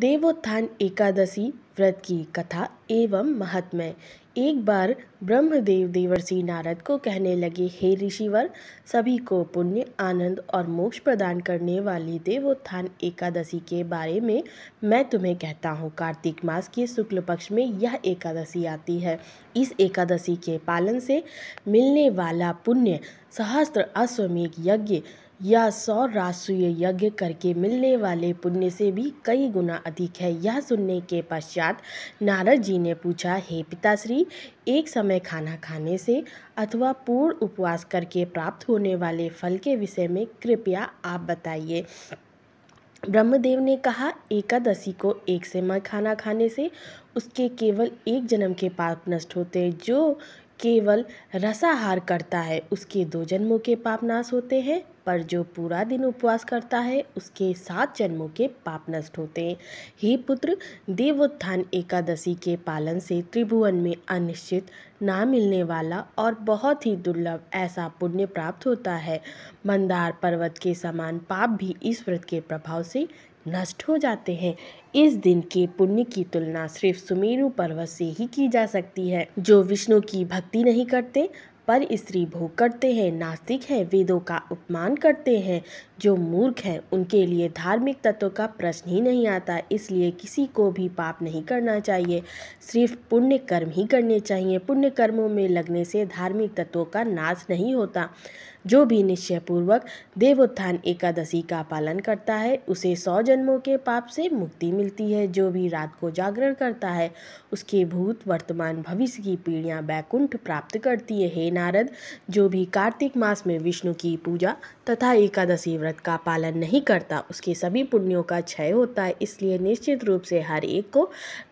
देवोत्थान एकादशी व्रत की कथा एवं महात्म्य एक बार ब्रह्मदेव देवर्षि नारद को कहने लगे हे ऋषिवर सभी को पुण्य आनंद और मोक्ष प्रदान करने वाली देवोत्थान एकादशी के बारे में मैं तुम्हें कहता हूँ कार्तिक मास के शुक्ल पक्ष में यह एकादशी आती है इस एकादशी के पालन से मिलने वाला पुण्य सहस्त्र अश्वमेघ यज्ञ यह सौ राष्ट्रीय यज्ञ करके मिलने वाले पुण्य से भी कई गुना अधिक है यह सुनने के पश्चात नारद जी ने पूछा हे पिताश्री एक समय खाना खाने से अथवा पूर्ण उपवास करके प्राप्त होने वाले फल के विषय में कृपया आप बताइए ब्रह्मदेव ने कहा एकादशी को एक समय खाना खाने से उसके केवल एक जन्म के पाप नष्ट होते जो केवल रसाहार करता है उसके दो जन्मों के पाप नाश होते हैं पर जो पूरा दिन उपवास करता है उसके सात जन्मों के पाप नष्ट होते हैं हे पुत्र देवोत्थान एकादशी के पालन से त्रिभुवन में अनिश्चित ना मिलने वाला और बहुत ही दुर्लभ ऐसा पुण्य प्राप्त होता है मंदार पर्वत के समान पाप भी इस व्रत के प्रभाव से नष्ट हो जाते हैं इस दिन के पुण्य की तुलना सिर्फ सुमेरु पर्वत से ही की जा सकती है जो विष्णु की भक्ति नहीं करते पर स्त्री भोग करते हैं नास्तिक हैं वेदों का अपमान करते हैं जो मूर्ख हैं उनके लिए धार्मिक तत्व का प्रश्न ही नहीं आता इसलिए किसी को भी पाप नहीं करना चाहिए सिर्फ पुण्य कर्म ही करने चाहिए पुण्य कर्मों में लगने से धार्मिक तत्वों का नाश नहीं होता जो भी निश्चयपूर्वक देवोत्थान एकादशी का पालन करता है उसे सौ जन्मों के पाप से मुक्ति मिलती है जो भी रात को जागरण करता है उसके भूत वर्तमान भविष्य की पीढ़ियाँ बैकुंठ प्राप्त करती है हे नारद जो भी कार्तिक मास में विष्णु की पूजा तथा एकादशी व्रत व्रत का पालन नहीं करता उसके सभी पुण्यों का क्षय होता है इसलिए निश्चित रूप से हर एक को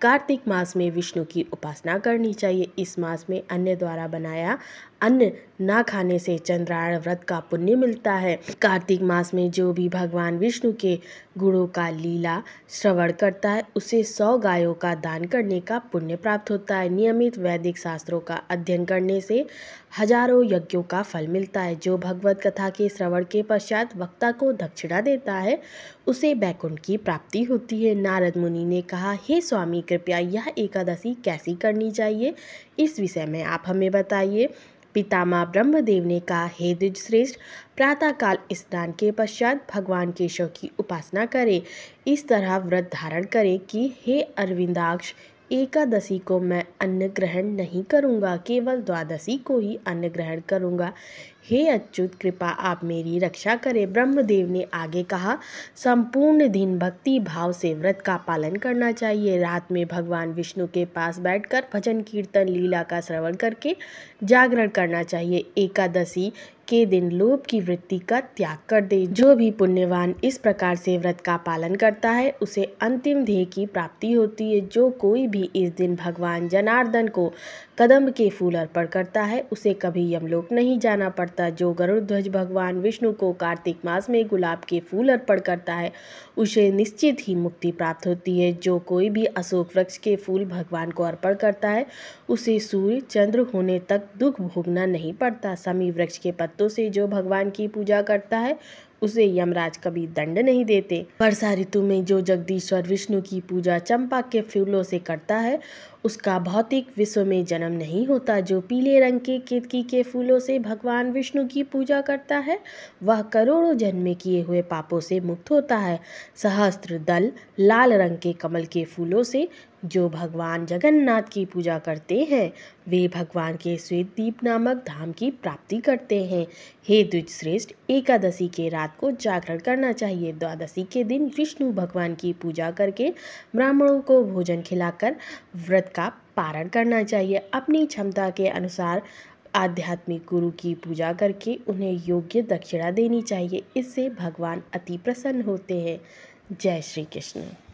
कार्तिक मास में विष्णु की उपासना करनी चाहिए इस मास में अन्य द्वारा बनाया अन्न ना खाने से चंद्रायण व्रत का पुण्य मिलता है कार्तिक मास में जो भी भगवान विष्णु के गुणों का लीला श्रवण करता है उसे सौ गायों का दान करने का पुण्य प्राप्त होता है नियमित वैदिक शास्त्रों का अध्ययन करने से हजारों यज्ञों का फल मिलता है जो भगवत कथा के श्रवण के पश्चात वक्ता को दक्षिणा देता है उसे बैकुंठ की प्राप्ति होती है नारद मुनि ने कहा हे स्वामी कृपया यह एकादशी कैसी करनी चाहिए इस विषय में आप हमें बताइए पितामह ब्रह्मदेव ने कहा हे श्रेष्ठ प्रातःकाल स्नान के पश्चात भगवान केशव की उपासना करें इस तरह व्रत धारण करें कि हे अरविंदाक्ष एकादशी को मैं अन्न ग्रहण नहीं करूँगा केवल द्वादशी को ही अन्न ग्रहण करूँगा हे अच्युत कृपा आप मेरी रक्षा करें ब्रह्मदेव ने आगे कहा संपूर्ण दिन भक्ति भाव से व्रत का पालन करना चाहिए रात में भगवान विष्णु के पास बैठकर भजन कीर्तन लीला का श्रवण करके जागरण करना चाहिए एकादशी के दिन लोभ की वृत्ति का त्याग कर दे जो भी पुण्यवान इस प्रकार से व्रत का पालन करता है उसे अंतिम ध्येय की प्राप्ति होती है जो कोई भी इस दिन भगवान जनार्दन को कदम के फूल अर्पण करता है उसे कभी यमलोक नहीं जाना पड़ता जो गरुड़ध्वज भगवान विष्णु को कार्तिक मास में गुलाब के फूल अर्पण करता है उसे निश्चित ही मुक्ति प्राप्त होती है जो कोई भी अशोक वृक्ष के फूल भगवान को अर्पण करता है उसे सूर्य चंद्र होने तक दुख भोगना नहीं पड़ता समी वृक्ष के पत्ते भक्तों से जो भगवान की पूजा करता है उसे यमराज कभी दंड नहीं देते वर्षा ऋतु में जो जगदीश्वर विष्णु की पूजा चंपा के फूलों से करता है उसका भौतिक विश्व में जन्म नहीं होता जो पीले रंग के केतकी के फूलों से भगवान विष्णु की पूजा करता है वह करोड़ों जन्म किए हुए पापों से मुक्त होता है सहस्त्र दल लाल रंग के कमल के फूलों से जो भगवान जगन्नाथ की पूजा करते हैं वे भगवान के श्वेत दीप नामक धाम की प्राप्ति करते हैं हे द्विजश्रेष्ठ एकादशी के रात को जागरण करना चाहिए द्वादशी के दिन विष्णु भगवान की पूजा करके ब्राह्मणों को भोजन खिलाकर व्रत का पारण करना चाहिए अपनी क्षमता के अनुसार आध्यात्मिक गुरु की पूजा करके उन्हें योग्य दक्षिणा देनी चाहिए इससे भगवान अति प्रसन्न होते हैं जय श्री कृष्ण